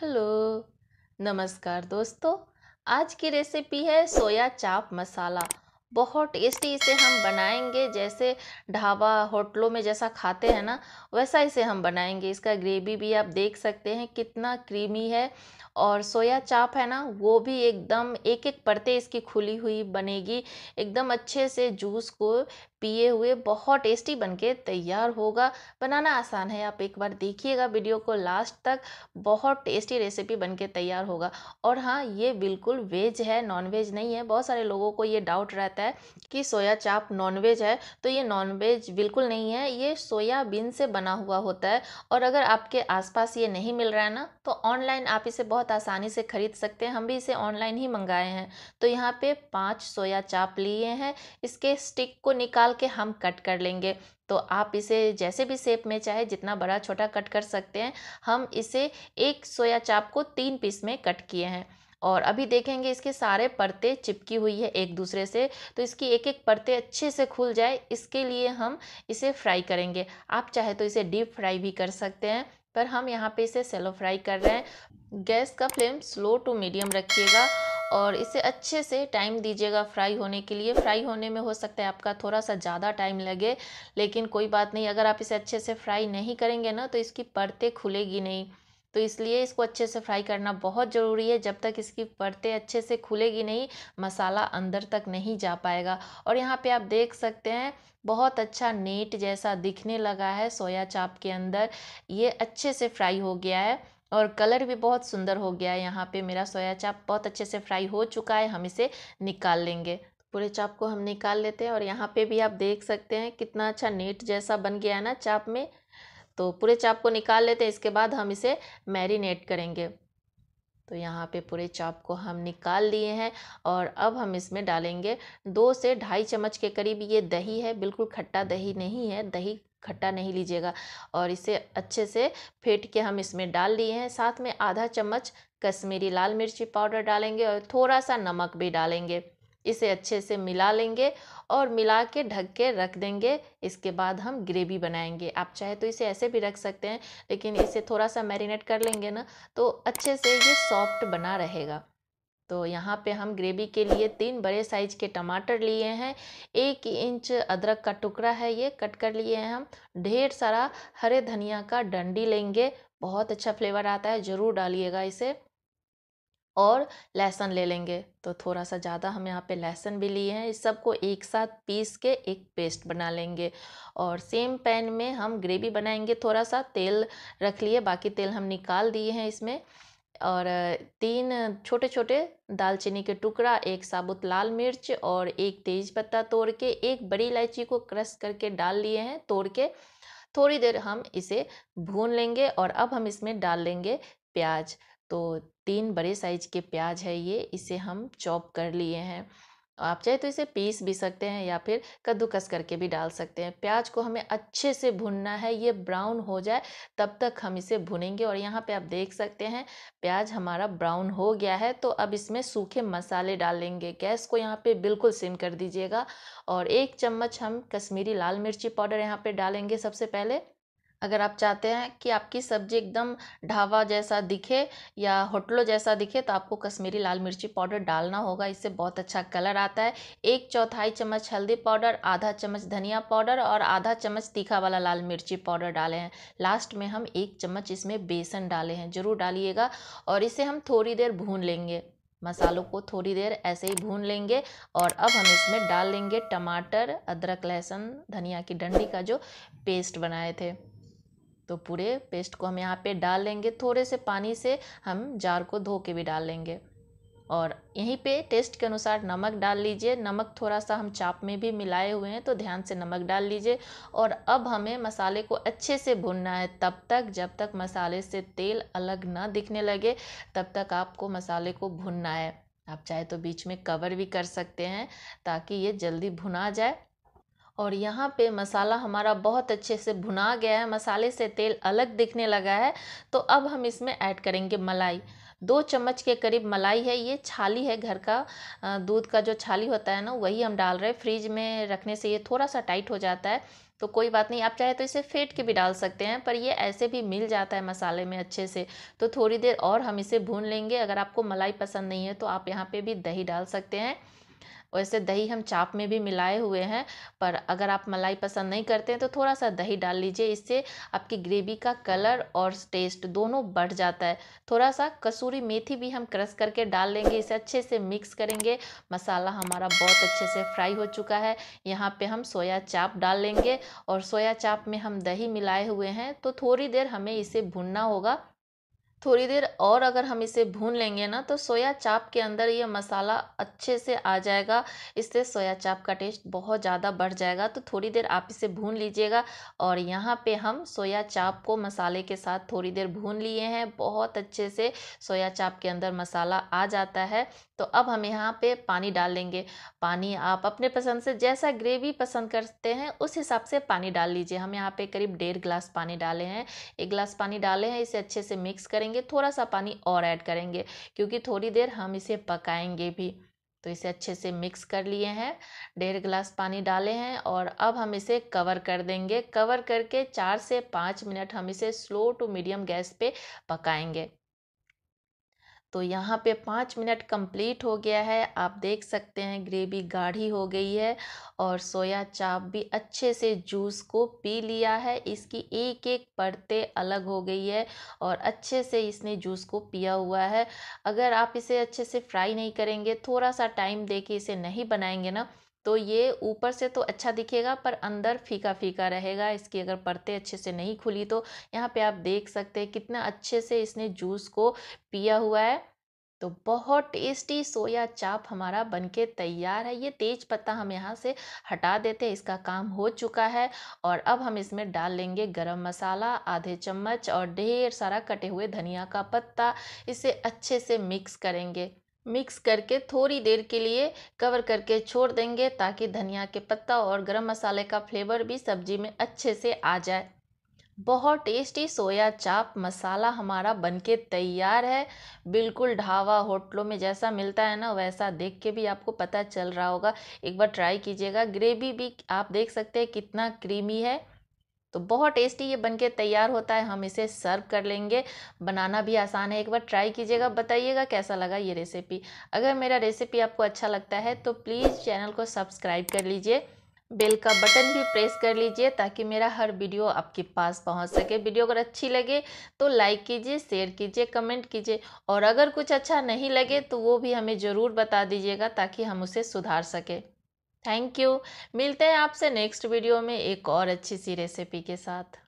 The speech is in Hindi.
हेलो नमस्कार दोस्तों आज की रेसिपी है सोया चाप मसाला बहुत टेस्टी इसे हम बनाएंगे जैसे ढाबा होटलों में जैसा खाते हैं ना वैसा इसे हम बनाएंगे इसका ग्रेवी भी आप देख सकते हैं कितना क्रीमी है और सोया चाप है ना वो भी एकदम एक एक परतें इसकी खुली हुई बनेगी एकदम अच्छे से जूस को पिए हुए बहुत टेस्टी बनके तैयार होगा बनाना आसान है आप एक बार देखिएगा वीडियो को लास्ट तक बहुत टेस्टी रेसिपी बनके तैयार होगा और हाँ ये बिल्कुल वेज है नॉन वेज नहीं है बहुत सारे लोगों को ये डाउट रहता है कि सोया चाप नॉन वेज है तो ये नॉन वेज बिल्कुल नहीं है ये सोयाबीन से बना हुआ होता है और अगर आपके आसपास ये नहीं मिल रहा है ना तो ऑनलाइन आप इसे बहुत आसानी से खरीद सकते हैं हम भी इसे ऑनलाइन ही मंगाए हैं तो यहाँ पे पाँच सोया चाप लिए हैं इसके स्टिक को निकाल कि हम कट कर लेंगे तो आप इसे जैसे भी शेप में चाहे जितना बड़ा छोटा कट कर सकते हैं हम इसे एक सोया चाप को तीन पीस में कट किए हैं और अभी देखेंगे इसके सारे परतें चिपकी हुई है एक दूसरे से तो इसकी एक एक परतें अच्छे से खुल जाए इसके लिए हम इसे फ्राई करेंगे आप चाहे तो इसे डीप फ्राई भी कर सकते हैं पर हम यहाँ पे इसे सेलो फ्राई कर रहे हैं गैस का फ्लेम स्लो टू मीडियम रखिएगा और इसे अच्छे से टाइम दीजिएगा फ्राई होने के लिए फ्राई होने में हो सकता है आपका थोड़ा सा ज़्यादा टाइम लगे लेकिन कोई बात नहीं अगर आप इसे अच्छे से फ्राई नहीं करेंगे ना तो इसकी परतें खुलेगी नहीं तो इसलिए इसको अच्छे से फ्राई करना बहुत ज़रूरी है जब तक इसकी परतें अच्छे से खुलेगी नहीं मसाला अंदर तक नहीं जा पाएगा और यहाँ पे आप देख सकते हैं बहुत अच्छा नेट जैसा दिखने लगा है सोया चाप के अंदर ये अच्छे से फ्राई हो गया है और कलर भी बहुत सुंदर हो गया है यहाँ पे मेरा सोया चाप बहुत अच्छे से फ्राई हो चुका है हम इसे निकाल लेंगे तो पूरे चाप को हम निकाल लेते हैं और यहाँ पे भी आप देख सकते हैं कितना अच्छा नेट जैसा बन गया है ना चाप में तो पूरे चाप को निकाल लेते हैं इसके बाद हम इसे मैरिनेट करेंगे तो यहाँ पे पूरे चाप को हम निकाल लिए हैं और अब हम इसमें डालेंगे दो से ढाई चम्मच के करीब ये दही है बिल्कुल खट्टा दही नहीं है दही खट्टा नहीं लीजिएगा और इसे अच्छे से फेंट के हम इसमें डाल लिए हैं साथ में आधा चम्मच कश्मीरी लाल मिर्ची पाउडर डालेंगे और थोड़ा सा नमक भी डालेंगे इसे अच्छे से मिला लेंगे और मिला के ढक के रख देंगे इसके बाद हम ग्रेवी बनाएंगे आप चाहे तो इसे ऐसे भी रख सकते हैं लेकिन इसे थोड़ा सा मैरिनेट कर लेंगे ना तो अच्छे से ये सॉफ्ट बना रहेगा तो यहाँ पे हम ग्रेवी के लिए तीन बड़े साइज के टमाटर लिए हैं एक इंच अदरक का टुकड़ा है ये कट कर लिए हैं हम ढेर सारा हरे धनिया का डंडी लेंगे बहुत अच्छा फ्लेवर आता है ज़रूर डालिएगा इसे और लहसुन ले लेंगे तो थोड़ा सा ज़्यादा हम यहाँ पे लहसुन भी लिए हैं इस सबको एक साथ पीस के एक पेस्ट बना लेंगे और सेम पैन में हम ग्रेवी बनाएंगे थोड़ा सा तेल रख लिए बाकी तेल हम निकाल दिए हैं इसमें और तीन छोटे छोटे दालचीनी के टुकड़ा एक साबुत लाल मिर्च और एक तेज पत्ता तोड़ के एक बड़ी इलायची को क्रश करके डाल लिए हैं तोड़ के थोड़ी देर हम इसे भून लेंगे और अब हम इसमें डाल लेंगे प्याज तो तीन बड़े साइज के प्याज है ये इसे हम चॉप कर लिए हैं तो आप चाहे तो इसे पीस भी सकते हैं या फिर कद्दूकस करके भी डाल सकते हैं प्याज को हमें अच्छे से भुनना है ये ब्राउन हो जाए तब तक हम इसे भुनेंगे और यहाँ पे आप देख सकते हैं प्याज हमारा ब्राउन हो गया है तो अब इसमें सूखे मसाले डालेंगे गैस को यहाँ पे बिल्कुल सिम कर दीजिएगा और एक चम्मच हम कश्मीरी लाल मिर्ची पाउडर यहाँ पर डालेंगे सबसे पहले अगर आप चाहते हैं कि आपकी सब्जी एकदम ढाबा जैसा दिखे या होटलों जैसा दिखे तो आपको कश्मीरी लाल मिर्ची पाउडर डालना होगा इससे बहुत अच्छा कलर आता है एक चौथाई चम्मच हल्दी पाउडर आधा चम्मच धनिया पाउडर और आधा चम्मच तीखा वाला लाल मिर्ची पाउडर डाले हैं लास्ट में हम एक चम्मच इसमें बेसन डाले हैं ज़रूर डालिएगा और इसे हम थोड़ी देर भून लेंगे मसालों को थोड़ी देर ऐसे ही भून लेंगे और अब हम इसमें डाल लेंगे टमाटर अदरक लहसुन धनिया की डंडी का जो पेस्ट बनाए थे तो पूरे पेस्ट को हम यहाँ पे डाल लेंगे थोड़े से पानी से हम जार को धो के भी डाल लेंगे और यहीं पे टेस्ट के अनुसार नमक डाल लीजिए नमक थोड़ा सा हम चाप में भी मिलाए हुए हैं तो ध्यान से नमक डाल लीजिए और अब हमें मसाले को अच्छे से भुनना है तब तक जब तक मसाले से तेल अलग ना दिखने लगे तब तक आपको मसाले को भुनना है आप चाहे तो बीच में कवर भी कर सकते हैं ताकि ये जल्दी भुना जाए और यहाँ पे मसाला हमारा बहुत अच्छे से भुना गया है मसाले से तेल अलग दिखने लगा है तो अब हम इसमें ऐड करेंगे मलाई दो चम्मच के करीब मलाई है ये छाली है घर का दूध का जो छाली होता है ना वही हम डाल रहे हैं फ्रिज में रखने से ये थोड़ा सा टाइट हो जाता है तो कोई बात नहीं आप चाहे तो इसे फेंट के भी डाल सकते हैं पर ये ऐसे भी मिल जाता है मसाले में अच्छे से तो थोड़ी देर और हम इसे भून लेंगे अगर आपको मलाई पसंद नहीं है तो आप यहाँ पर भी दही डाल सकते हैं वैसे दही हम चाप में भी मिलाए हुए हैं पर अगर आप मलाई पसंद नहीं करते हैं तो थोड़ा सा दही डाल लीजिए इससे आपकी ग्रेवी का कलर और टेस्ट दोनों बढ़ जाता है थोड़ा सा कसूरी मेथी भी हम क्रश करके डाल लेंगे इसे अच्छे से मिक्स करेंगे मसाला हमारा बहुत अच्छे से फ्राई हो चुका है यहाँ पर हम सोया चाप डाल लेंगे और सोया चाप में हम दही मिलाए हुए हैं तो थोड़ी देर हमें इसे भुनना होगा थोड़ी देर और अगर हम इसे भून लेंगे ना तो सोया चाप के अंदर ये मसाला अच्छे से आ जाएगा इससे सोया चाप का टेस्ट बहुत ज़्यादा बढ़ जाएगा तो थोड़ी देर आप इसे भून लीजिएगा और यहाँ पे हम सोया चाप को मसाले के साथ थोड़ी देर भून लिए हैं बहुत अच्छे से सोया चाप के अंदर मसाला आ जाता है तो अब हम यहाँ पे पानी डाल लेंगे पानी आप अपने पसंद से जैसा ग्रेवी पसंद करते हैं उस हिसाब से पानी डाल लीजिए हम यहाँ पे करीब डेढ़ गिलास पानी डाले हैं एक गिलास पानी डाले हैं इसे अच्छे से मिक्स करेंगे करेंगे थोड़ा सा पानी और ऐड करेंगे क्योंकि थोड़ी देर हम इसे पकाएंगे भी तो इसे अच्छे से मिक्स कर लिए हैं डेढ़ गिलास पानी डाले हैं और अब हम इसे कवर कर देंगे कवर करके चार से पाँच मिनट हम इसे स्लो टू मीडियम गैस पे पकाएंगे तो यहाँ पे पाँच मिनट कंप्लीट हो गया है आप देख सकते हैं ग्रेवी गाढ़ी हो गई है और सोया चाप भी अच्छे से जूस को पी लिया है इसकी एक एक परतें अलग हो गई है और अच्छे से इसने जूस को पिया हुआ है अगर आप इसे अच्छे से फ्राई नहीं करेंगे थोड़ा सा टाइम दे के इसे नहीं बनाएंगे ना तो ये ऊपर से तो अच्छा दिखेगा पर अंदर फीका फीका रहेगा इसकी अगर परतें अच्छे से नहीं खुली तो यहाँ पे आप देख सकते हैं कितना अच्छे से इसने जूस को पिया हुआ है तो बहुत टेस्टी सोया चाप हमारा बनके तैयार है ये तेज पत्ता हम यहाँ से हटा देते हैं इसका काम हो चुका है और अब हम इसमें डाल लेंगे गरम मसाला आधे चम्मच और ढेर सारा कटे हुए धनिया का पत्ता इसे अच्छे से मिक्स करेंगे मिक्स करके थोड़ी देर के लिए कवर करके छोड़ देंगे ताकि धनिया के पत्ता और गरम मसाले का फ्लेवर भी सब्जी में अच्छे से आ जाए बहुत टेस्टी सोया चाप मसाला हमारा बनके तैयार है बिल्कुल ढावा होटलों में जैसा मिलता है ना वैसा देख के भी आपको पता चल रहा होगा एक बार ट्राई कीजिएगा ग्रेवी भी आप देख सकते हैं कितना क्रीमी है तो बहुत टेस्टी ये बनके तैयार होता है हम इसे सर्व कर लेंगे बनाना भी आसान है एक बार ट्राई कीजिएगा बताइएगा कैसा लगा ये रेसिपी अगर मेरा रेसिपी आपको अच्छा लगता है तो प्लीज़ चैनल को सब्सक्राइब कर लीजिए बेल का बटन भी प्रेस कर लीजिए ताकि मेरा हर वीडियो आपके पास पहुंच सके वीडियो अगर अच्छी लगे तो लाइक कीजिए शेयर कीजिए कमेंट कीजिए और अगर कुछ अच्छा नहीं लगे तो वो भी हमें ज़रूर बता दीजिएगा ताकि हम उसे सुधार सकें थैंक यू मिलते हैं आपसे नेक्स्ट वीडियो में एक और अच्छी सी रेसिपी के साथ